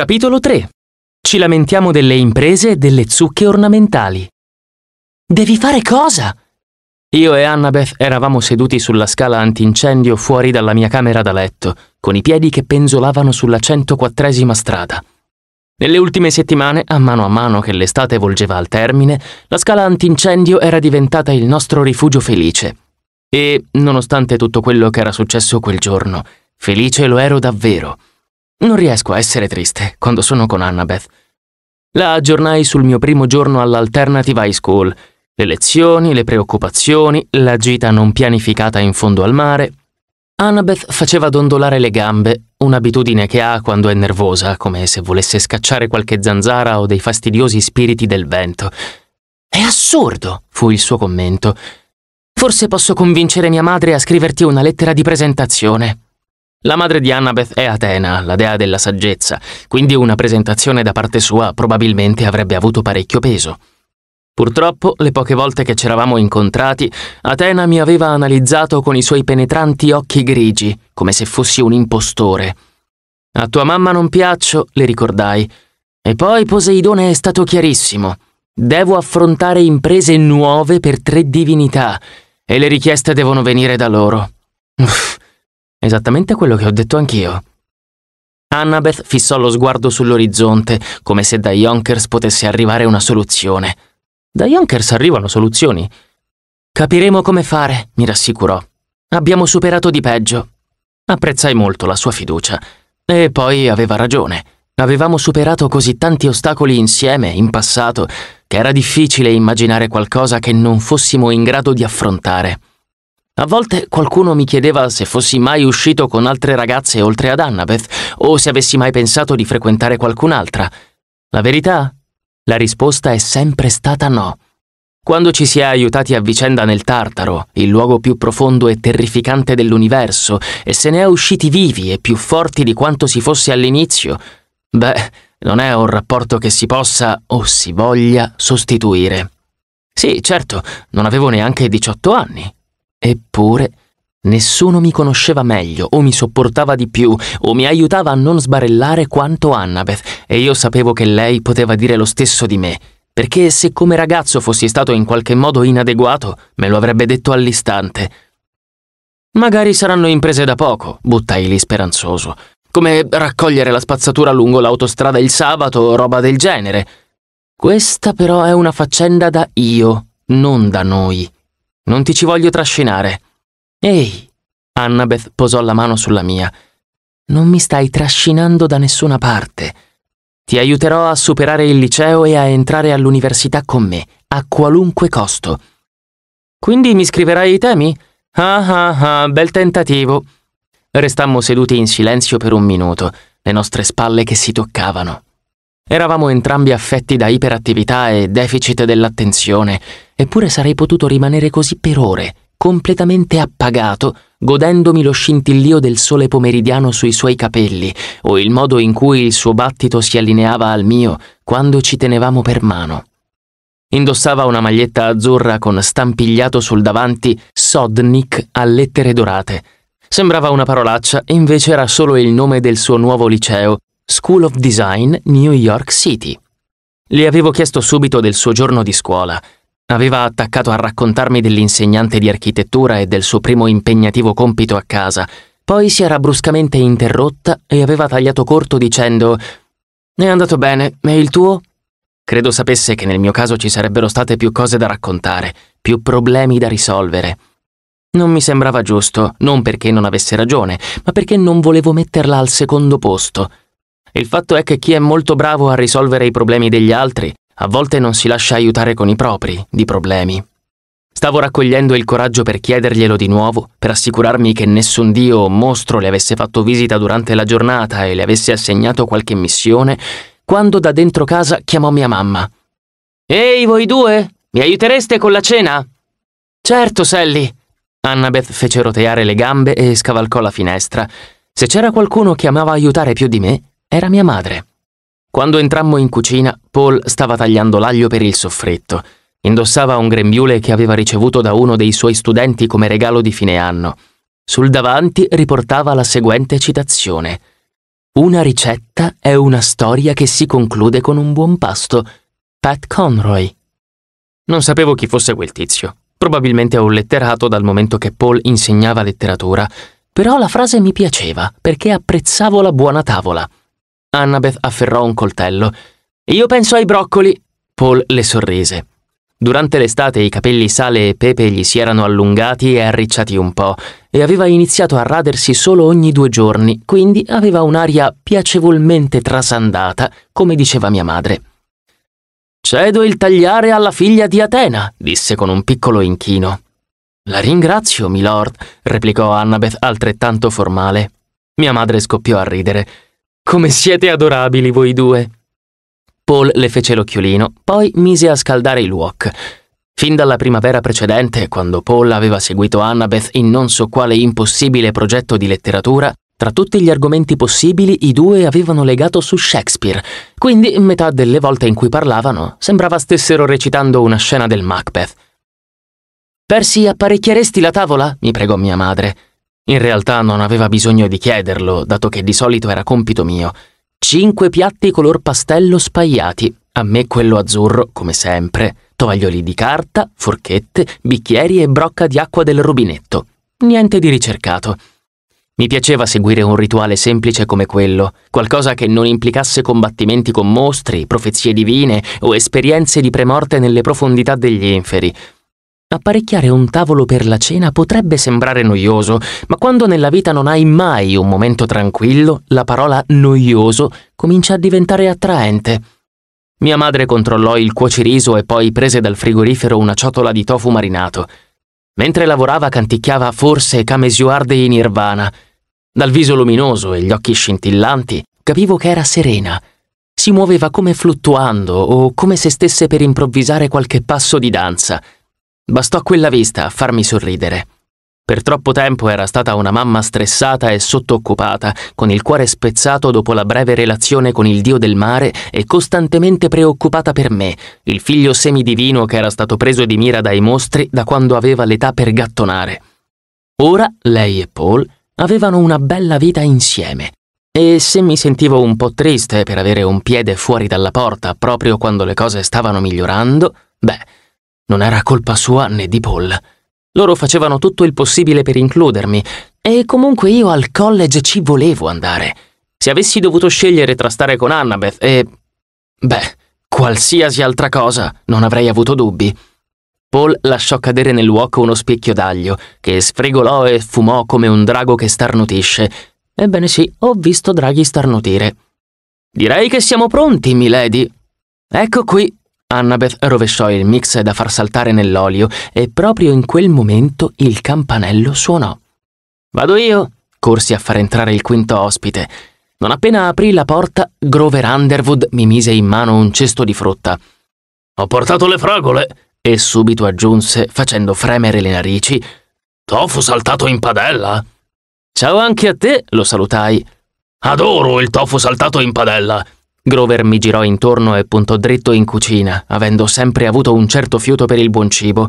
Capitolo 3. Ci lamentiamo delle imprese e delle zucche ornamentali. Devi fare cosa? Io e Annabeth eravamo seduti sulla scala antincendio fuori dalla mia camera da letto, con i piedi che penzolavano sulla 104esima strada. Nelle ultime settimane, a mano a mano che l'estate volgeva al termine, la scala antincendio era diventata il nostro rifugio felice. E, nonostante tutto quello che era successo quel giorno, felice lo ero davvero. Non riesco a essere triste quando sono con Annabeth. La aggiornai sul mio primo giorno all'Alternative High School, le lezioni, le preoccupazioni, la gita non pianificata in fondo al mare. Annabeth faceva dondolare le gambe, un'abitudine che ha quando è nervosa, come se volesse scacciare qualche zanzara o dei fastidiosi spiriti del vento. È assurdo, fu il suo commento. Forse posso convincere mia madre a scriverti una lettera di presentazione. La madre di Annabeth è Atena, la dea della saggezza, quindi una presentazione da parte sua probabilmente avrebbe avuto parecchio peso. Purtroppo, le poche volte che ci eravamo incontrati, Atena mi aveva analizzato con i suoi penetranti occhi grigi, come se fossi un impostore. A tua mamma non piaccio, le ricordai. E poi Poseidone è stato chiarissimo. Devo affrontare imprese nuove per tre divinità, e le richieste devono venire da loro. Uff. Esattamente quello che ho detto anch'io. Annabeth fissò lo sguardo sull'orizzonte, come se da Yonkers potesse arrivare una soluzione. Da Yonkers arrivano soluzioni. Capiremo come fare, mi rassicurò. Abbiamo superato di peggio. Apprezzai molto la sua fiducia. E poi aveva ragione. Avevamo superato così tanti ostacoli insieme, in passato, che era difficile immaginare qualcosa che non fossimo in grado di affrontare. A volte qualcuno mi chiedeva se fossi mai uscito con altre ragazze oltre ad Annabeth o se avessi mai pensato di frequentare qualcun'altra. La verità? La risposta è sempre stata no. Quando ci si è aiutati a vicenda nel Tartaro, il luogo più profondo e terrificante dell'universo, e se ne è usciti vivi e più forti di quanto si fosse all'inizio, beh, non è un rapporto che si possa o si voglia sostituire. Sì, certo, non avevo neanche 18 anni, Eppure, nessuno mi conosceva meglio, o mi sopportava di più, o mi aiutava a non sbarellare quanto Annabeth, e io sapevo che lei poteva dire lo stesso di me, perché se come ragazzo fossi stato in qualche modo inadeguato, me lo avrebbe detto all'istante. Magari saranno imprese da poco, buttai lì speranzoso, come raccogliere la spazzatura lungo l'autostrada il sabato o roba del genere. Questa però è una faccenda da io, non da noi. Non ti ci voglio trascinare. Ehi, Annabeth posò la mano sulla mia. Non mi stai trascinando da nessuna parte. Ti aiuterò a superare il liceo e a entrare all'università con me, a qualunque costo. Quindi mi scriverai i temi? Ah ah ah, bel tentativo. Restammo seduti in silenzio per un minuto, le nostre spalle che si toccavano. Eravamo entrambi affetti da iperattività e deficit dell'attenzione, eppure sarei potuto rimanere così per ore, completamente appagato, godendomi lo scintillio del sole pomeridiano sui suoi capelli o il modo in cui il suo battito si allineava al mio quando ci tenevamo per mano. Indossava una maglietta azzurra con stampigliato sul davanti Sodnik a lettere dorate. Sembrava una parolaccia, invece era solo il nome del suo nuovo liceo, School of Design, New York City. Le avevo chiesto subito del suo giorno di scuola. Aveva attaccato a raccontarmi dell'insegnante di architettura e del suo primo impegnativo compito a casa, poi si era bruscamente interrotta e aveva tagliato corto dicendo È andato bene, e il tuo? Credo sapesse che nel mio caso ci sarebbero state più cose da raccontare, più problemi da risolvere. Non mi sembrava giusto, non perché non avesse ragione, ma perché non volevo metterla al secondo posto. Il fatto è che chi è molto bravo a risolvere i problemi degli altri, a volte non si lascia aiutare con i propri, di problemi. Stavo raccogliendo il coraggio per chiederglielo di nuovo, per assicurarmi che nessun dio o mostro le avesse fatto visita durante la giornata e le avesse assegnato qualche missione, quando da dentro casa chiamò mia mamma. Ehi, voi due, mi aiutereste con la cena? Certo, Sally. Annabeth fece roteare le gambe e scavalcò la finestra. Se c'era qualcuno che amava aiutare più di me, era mia madre. Quando entrammo in cucina, Paul stava tagliando l'aglio per il soffritto. Indossava un grembiule che aveva ricevuto da uno dei suoi studenti come regalo di fine anno. Sul davanti riportava la seguente citazione. Una ricetta è una storia che si conclude con un buon pasto. Pat Conroy. Non sapevo chi fosse quel tizio. Probabilmente un letterato dal momento che Paul insegnava letteratura, però la frase mi piaceva perché apprezzavo la buona tavola. Annabeth afferrò un coltello. Io penso ai broccoli. Paul le sorrise. Durante l'estate i capelli sale e pepe gli si erano allungati e arricciati un po', e aveva iniziato a radersi solo ogni due giorni, quindi aveva un'aria piacevolmente trasandata, come diceva mia madre. Cedo il tagliare alla figlia di Atena, disse con un piccolo inchino. La ringrazio, milord, replicò Annabeth altrettanto formale. Mia madre scoppiò a ridere. Come siete adorabili voi due! Paul le fece l'occhiolino, poi mise a scaldare il wok. Fin dalla primavera precedente, quando Paul aveva seguito Annabeth in non so quale impossibile progetto di letteratura, tra tutti gli argomenti possibili i due avevano legato su Shakespeare, quindi metà delle volte in cui parlavano sembrava stessero recitando una scena del Macbeth. Persi, apparecchieresti la tavola? mi pregò mia madre. In realtà non aveva bisogno di chiederlo, dato che di solito era compito mio. Cinque piatti color pastello spaiati, a me quello azzurro, come sempre, tovaglioli di carta, forchette, bicchieri e brocca di acqua del rubinetto. Niente di ricercato. Mi piaceva seguire un rituale semplice come quello, qualcosa che non implicasse combattimenti con mostri, profezie divine o esperienze di premorte nelle profondità degli inferi. Apparecchiare un tavolo per la cena potrebbe sembrare noioso, ma quando nella vita non hai mai un momento tranquillo, la parola noioso comincia a diventare attraente. Mia madre controllò il cuoceriso e poi prese dal frigorifero una ciotola di tofu marinato. Mentre lavorava canticchiava forse Camesiuarde in Nirvana. Dal viso luminoso e gli occhi scintillanti capivo che era serena. Si muoveva come fluttuando o come se stesse per improvvisare qualche passo di danza. Bastò quella vista a farmi sorridere. Per troppo tempo era stata una mamma stressata e sottooccupata, con il cuore spezzato dopo la breve relazione con il dio del mare e costantemente preoccupata per me, il figlio semidivino che era stato preso di mira dai mostri da quando aveva l'età per gattonare. Ora lei e Paul avevano una bella vita insieme. E se mi sentivo un po' triste per avere un piede fuori dalla porta proprio quando le cose stavano migliorando, beh, non era colpa sua né di Paul. Loro facevano tutto il possibile per includermi e comunque io al college ci volevo andare. Se avessi dovuto scegliere tra stare con Annabeth e... beh, qualsiasi altra cosa, non avrei avuto dubbi. Paul lasciò cadere nel luoco uno spicchio d'aglio, che sfregolò e fumò come un drago che starnutisce. Ebbene sì, ho visto draghi starnutire. Direi che siamo pronti, milady. Ecco qui, Annabeth rovesciò il mix da far saltare nell'olio e proprio in quel momento il campanello suonò. Vado io! corsi a far entrare il quinto ospite. Non appena aprì la porta, Grover Underwood mi mise in mano un cesto di frutta. Ho portato le fragole! e subito aggiunse, facendo fremere le narici, Tofu saltato in padella! Ciao anche a te, lo salutai. Adoro il tofu saltato in padella! Grover mi girò intorno e puntò dritto in cucina, avendo sempre avuto un certo fiuto per il buon cibo.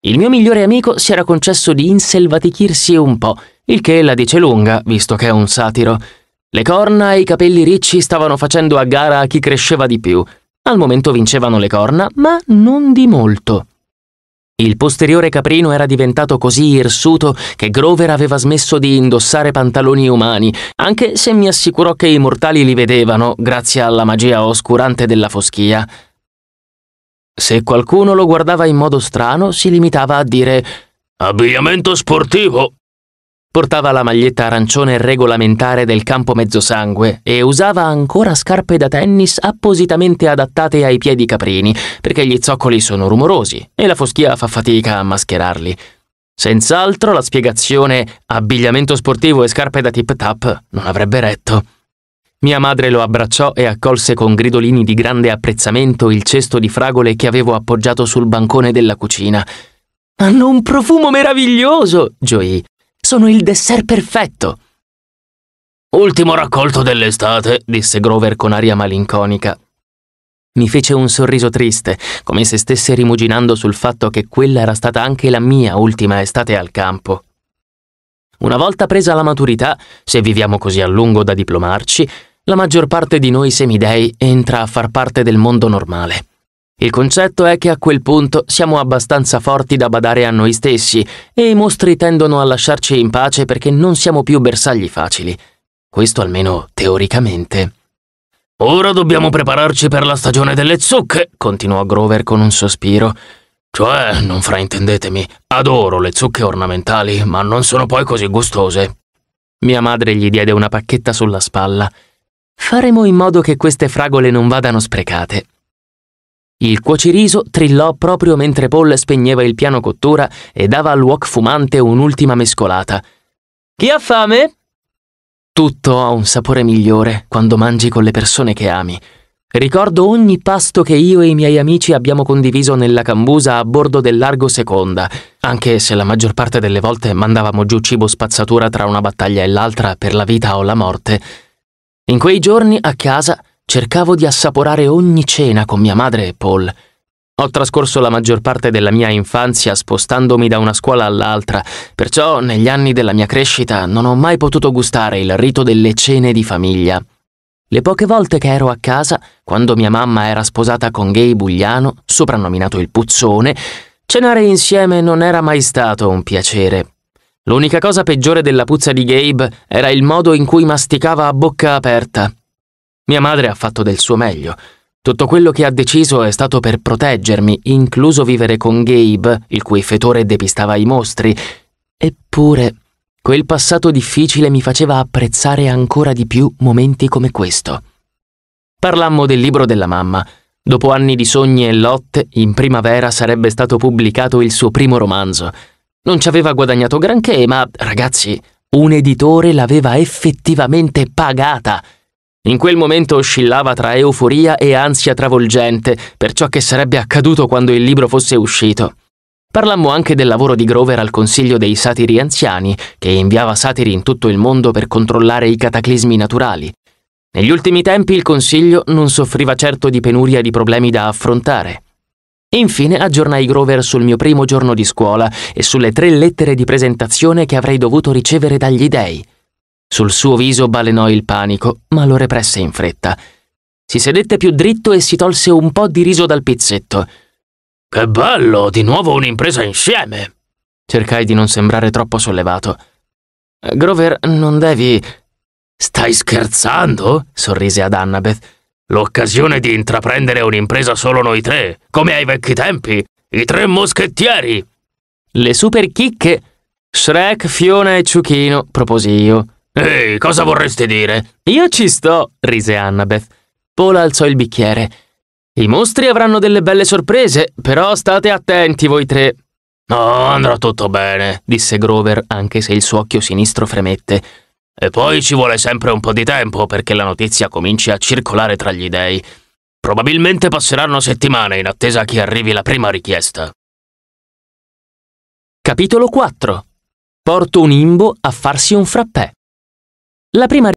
Il mio migliore amico si era concesso di inselvatichirsi un po', il che la dice lunga, visto che è un satiro. Le corna e i capelli ricci stavano facendo a gara a chi cresceva di più. Al momento vincevano le corna, ma non di molto. Il posteriore caprino era diventato così irsuto che Grover aveva smesso di indossare pantaloni umani, anche se mi assicurò che i mortali li vedevano grazie alla magia oscurante della foschia. Se qualcuno lo guardava in modo strano, si limitava a dire Abbigliamento sportivo. Portava la maglietta arancione regolamentare del campo mezzosangue e usava ancora scarpe da tennis appositamente adattate ai piedi caprini, perché gli zoccoli sono rumorosi e la foschia fa fatica a mascherarli. Senz'altro la spiegazione abbigliamento sportivo e scarpe da tip tap non avrebbe retto. Mia madre lo abbracciò e accolse con gridolini di grande apprezzamento il cesto di fragole che avevo appoggiato sul bancone della cucina. Hanno un profumo meraviglioso, gioì. Sono il dessert perfetto. Ultimo raccolto dell'estate, disse Grover con aria malinconica. Mi fece un sorriso triste, come se stesse rimuginando sul fatto che quella era stata anche la mia ultima estate al campo. Una volta presa la maturità, se viviamo così a lungo da diplomarci, la maggior parte di noi semidei entra a far parte del mondo normale. Il concetto è che a quel punto siamo abbastanza forti da badare a noi stessi e i mostri tendono a lasciarci in pace perché non siamo più bersagli facili. Questo almeno teoricamente. Ora dobbiamo prepararci per la stagione delle zucche, continuò Grover con un sospiro. Cioè, non fraintendetemi, adoro le zucche ornamentali, ma non sono poi così gustose. Mia madre gli diede una pacchetta sulla spalla. Faremo in modo che queste fragole non vadano sprecate. Il cuociriso trillò proprio mentre Paul spegneva il piano cottura e dava al wok fumante un'ultima mescolata. Chi ha fame? Tutto ha un sapore migliore quando mangi con le persone che ami. Ricordo ogni pasto che io e i miei amici abbiamo condiviso nella cambusa a bordo del Largo Seconda, anche se la maggior parte delle volte mandavamo giù cibo spazzatura tra una battaglia e l'altra per la vita o la morte. In quei giorni a casa cercavo di assaporare ogni cena con mia madre e Paul. Ho trascorso la maggior parte della mia infanzia spostandomi da una scuola all'altra, perciò negli anni della mia crescita non ho mai potuto gustare il rito delle cene di famiglia. Le poche volte che ero a casa, quando mia mamma era sposata con Gay Bugliano, soprannominato il Puzzone, cenare insieme non era mai stato un piacere. L'unica cosa peggiore della puzza di Gabe era il modo in cui masticava a bocca aperta, mia madre ha fatto del suo meglio. Tutto quello che ha deciso è stato per proteggermi, incluso vivere con Gabe, il cui fetore depistava i mostri. Eppure, quel passato difficile mi faceva apprezzare ancora di più momenti come questo. Parlammo del libro della mamma. Dopo anni di sogni e lotte, in primavera sarebbe stato pubblicato il suo primo romanzo. Non ci aveva guadagnato granché, ma ragazzi, un editore l'aveva effettivamente pagata. In quel momento oscillava tra euforia e ansia travolgente per ciò che sarebbe accaduto quando il libro fosse uscito. Parlammo anche del lavoro di Grover al Consiglio dei Satiri Anziani, che inviava satiri in tutto il mondo per controllare i cataclismi naturali. Negli ultimi tempi il Consiglio non soffriva certo di penuria di problemi da affrontare. Infine aggiornai Grover sul mio primo giorno di scuola e sulle tre lettere di presentazione che avrei dovuto ricevere dagli dei. Sul suo viso balenò il panico, ma lo represse in fretta. Si sedette più dritto e si tolse un po' di riso dal pizzetto. Che bello, di nuovo un'impresa insieme! Cercai di non sembrare troppo sollevato. Grover, non devi... Stai scherzando? sorrise ad Annabeth. L'occasione di intraprendere un'impresa solo noi tre, come ai vecchi tempi, i tre moschettieri! Le super chicche! Shrek, Fiona e Ciuchino, proposi io. Ehi, cosa vorresti dire? Io ci sto, rise Annabeth. Paul alzò il bicchiere. I mostri avranno delle belle sorprese, però state attenti voi tre. No, oh, andrà tutto bene, disse Grover, anche se il suo occhio sinistro fremette. E poi ci vuole sempre un po' di tempo perché la notizia cominci a circolare tra gli dei. Probabilmente passeranno settimane in attesa che arrivi la prima richiesta. Capitolo 4 Porto un imbo a farsi un frappè. La prima